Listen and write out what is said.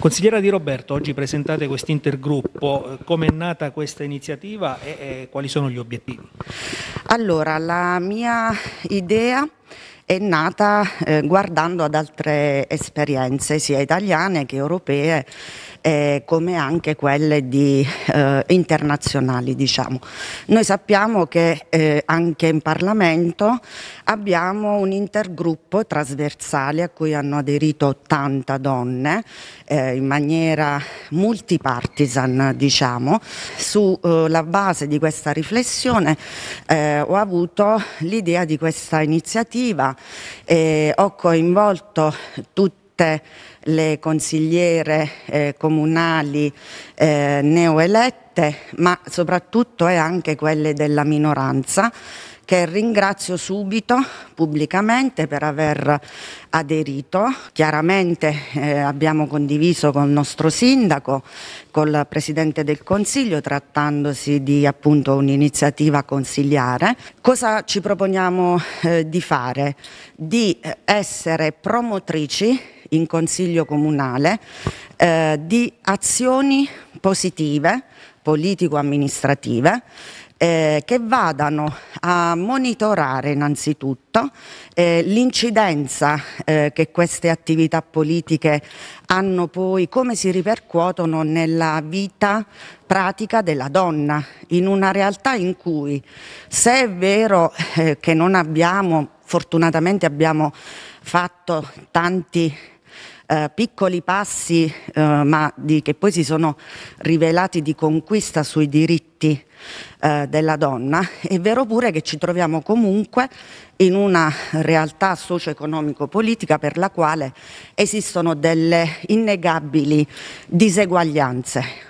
Consigliera Di Roberto, oggi presentate questo intergruppo, come è nata questa iniziativa e, e quali sono gli obiettivi? Allora, la mia idea è nata eh, guardando ad altre esperienze sia italiane che europee eh, come anche quelle di, eh, internazionali. Diciamo. Noi sappiamo che eh, anche in Parlamento abbiamo un intergruppo trasversale a cui hanno aderito 80 donne eh, in maniera multipartisan, diciamo. Sulla eh, base di questa riflessione eh, ho avuto l'idea di questa iniziativa ho coinvolto tutti tutte le consigliere eh, comunali eh, neoelette dette, ma soprattutto e anche quelle della minoranza, che ringrazio subito pubblicamente per aver aderito. Chiaramente eh, abbiamo condiviso con il nostro sindaco, col Presidente del Consiglio, trattandosi di appunto un'iniziativa consigliare. Cosa ci proponiamo eh, di fare? Di eh, essere promotrici in Consiglio Comunale eh, di azioni positive, politico-amministrative, eh, che vadano a monitorare innanzitutto eh, l'incidenza eh, che queste attività politiche hanno poi, come si ripercuotono nella vita pratica della donna, in una realtà in cui se è vero eh, che non abbiamo, fortunatamente abbiamo fatto tanti eh, piccoli passi eh, ma di, che poi si sono rivelati di conquista sui diritti eh, della donna, è vero pure che ci troviamo comunque in una realtà socio-economico-politica per la quale esistono delle innegabili diseguaglianze